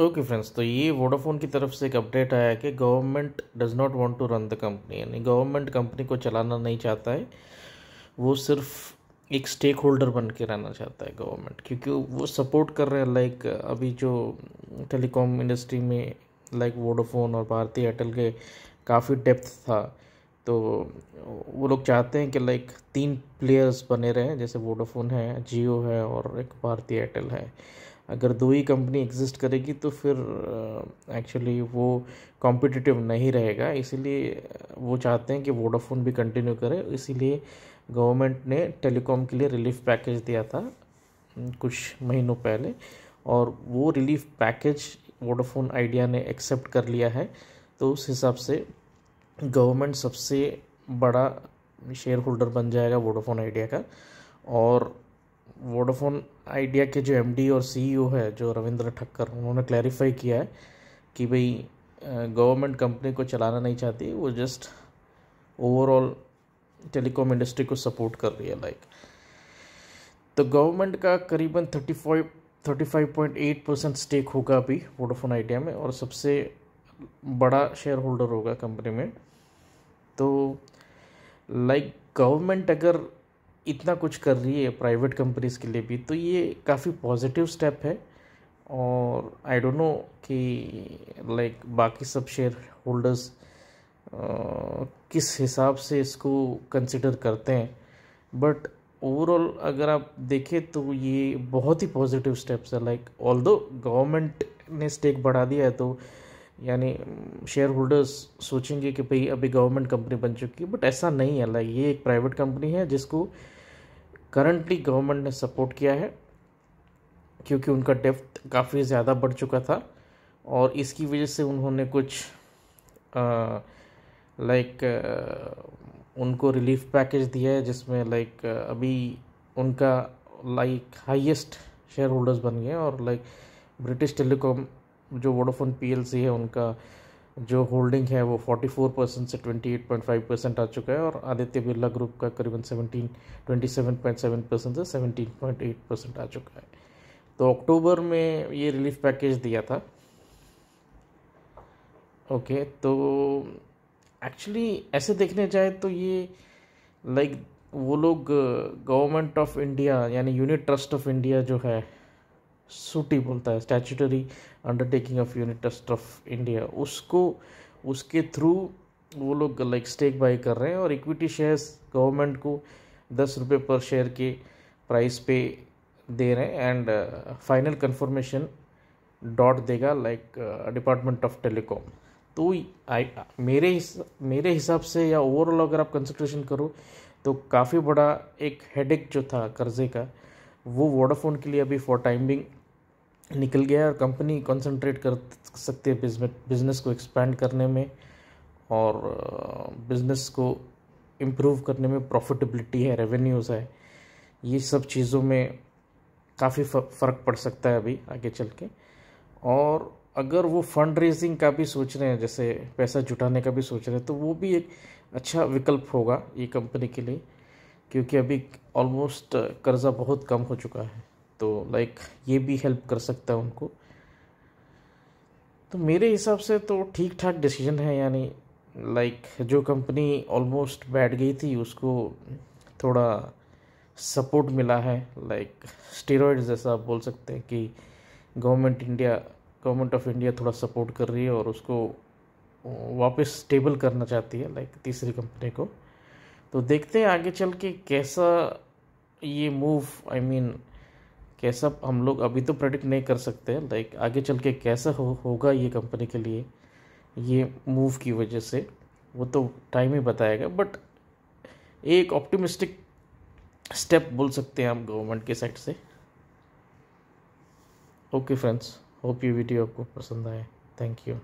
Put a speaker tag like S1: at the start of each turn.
S1: okay okay friends तो ये Vodafone की तरफ से एक अपडेट आया कि government does not want to run the company यानी गवर्नमेंट कंपनी को चलाना नहीं चाहता है वो सिर्फ एक स्टेक होल्डर बन के रहना चाहता है गवर्नमेंट क्योंकि वो सपोर्ट कर रहे हैं लाइक अभी जो टेलीकॉम इंडस्ट्री में लाइक वोडाफोन और भारतीय एयरटेल के काफ़ी डेप्थ था तो वो लोग चाहते हैं कि लाइक तीन प्लेयर्स बने रहें जैसे वोडाफोन है जियो है और एक भारतीय एयरटेल है अगर दो ही कंपनी एग्जिस्ट करेगी तो फिर एक्चुअली वो कॉम्पिटिटिव नहीं रहेगा इसीलिए वो चाहते हैं कि वोडाफोन भी कंटिन्यू करे इसीलिए गवर्नमेंट ने टेलीकॉम के लिए रिलीफ पैकेज दिया था कुछ महीनों पहले और वो रिलीफ पैकेज वोडाफोन आइडिया ने एक्सेप्ट कर लिया है तो उस हिसाब से गवर्नमेंट सबसे बड़ा शेयर होल्डर बन जाएगा वोडाफोन आइडिया का और वोडाफोन आइडिया के जो एमडी और सीईओ e है जो रविंद्र ठक्कर उन्होंने क्लैरिफाई किया है कि भाई गवर्नमेंट कंपनी को चलाना नहीं चाहती वो जस्ट ओवरऑल टेलीकॉम इंडस्ट्री को सपोर्ट कर रही है लाइक तो गवर्नमेंट का करीबन thirty five thirty five point eight percent stake होगा अभी वोडाफोन आइडिया में और सबसे बड़ा शेयर होल्डर होगा कंपनी में तो लाइक like, गवर्नमेंट अगर इतना कुछ कर रही है प्राइवेट कंपनीज़ के लिए भी तो ये काफ़ी पॉजिटिव स्टेप है और आई डोंट नो कि लाइक बाकी सब शेयर होल्डर्स किस हिसाब से इसको कंसिडर करते हैं बट ओवरऑल अगर आप देखें तो ये बहुत ही पॉजिटिव स्टेप्स है लाइक ऑल दो गवर्नमेंट ने स्टेक बढ़ा दिया है तो यानी शेयर होल्डर्स सोचेंगे कि भाई अभी गवर्नमेंट कंपनी बन चुकी है बट ऐसा नहीं है लाइक ये एक प्राइवेट कंपनी है जिसको करंटली गवर्नमेंट ने सपोर्ट किया है क्योंकि उनका डेप्थ काफ़ी ज़्यादा बढ़ चुका था और इसकी वजह से उन्होंने कुछ लाइक उनको रिलीफ पैकेज दिया है जिसमें लाइक अभी उनका लाइक हाईएस्ट शेयर होल्डर्स बन गए और लाइक ब्रिटिश टेलीकॉम जो वोडाफोन पी है उनका जो होल्डिंग है वो 44 परसेंट से 28.5 परसेंट आ चुका है और आदित्य बिरला ग्रुप का करीबन 17 27.7 परसेंट से 17.8 परसेंट आ चुका है तो अक्टूबर में ये रिलीफ पैकेज दिया था ओके तो एक्चुअली ऐसे देखने जाए तो ये लाइक like, वो लोग गवर्नमेंट ऑफ इंडिया यानी यूनिट ट्रस्ट ऑफ इंडिया जो है सूटी बोलता है statutory undertaking of unit trust of India उसको उसके थ्रू वो लोग लाइक स्टेक बाय कर रहे हैं और इक्विटी शेयर्स गवर्नमेंट को दस रुपये पर शेयर के प्राइस पे दे रहे हैं एंड फाइनल कन्फर्मेशन डॉट देगा लाइक डिपार्टमेंट ऑफ टेलीकॉम तो आई मेरे हिस, मेरे हिसाब से या ओवरऑल अगर आप कंसिड्रेशन करो तो काफ़ी बड़ा एक हेडेक जो था कर्जे का वो वोडाफोन के लिए अभी फॉर टाइमिंग निकल गया और कंपनी कंसंट्रेट कर सकती है बिजनेस को एक्सपैंड करने में और बिजनेस uh, को इम्प्रूव करने में प्रॉफिटेबिलिटी है रेवेन्यूज़ है ये सब चीज़ों में काफ़ी फ़र्क पड़ सकता है अभी आगे चल के और अगर वो फंड रेजिंग का भी सोच रहे हैं जैसे पैसा जुटाने का भी सोच रहे हैं तो वो भी एक अच्छा विकल्प होगा ये कंपनी के लिए क्योंकि अभी ऑलमोस्ट कर्ज़ा बहुत कम हो चुका है तो लाइक ये भी हेल्प कर सकता है उनको तो मेरे हिसाब से तो ठीक ठाक डिसीजन है यानी लाइक जो कंपनी ऑलमोस्ट बैठ गई थी उसको थोड़ा सपोर्ट मिला है लाइक स्टेरॉइड जैसा आप बोल सकते हैं कि government India government of India थोड़ा सपोर्ट कर रही है और उसको वापस स्टेबल करना चाहती है लाइक तीसरी कंपनी को तो देखते हैं आगे चल के कैसा ये move I I mean mean, कैसा हम लोग अभी तो प्रेडिक्ट नहीं कर सकते लाइक आगे चल के कैसा हो, होगा ये कंपनी के लिए ये मूव की वजह से वो तो टाइम ही बताएगा बट एक ऑप्टिमिस्टिक स्टेप बोल सकते हैं आप गवर्नमेंट के साइड से ओके फ्रेंड्स होप ये वीडियो आपको पसंद आए थैंक यू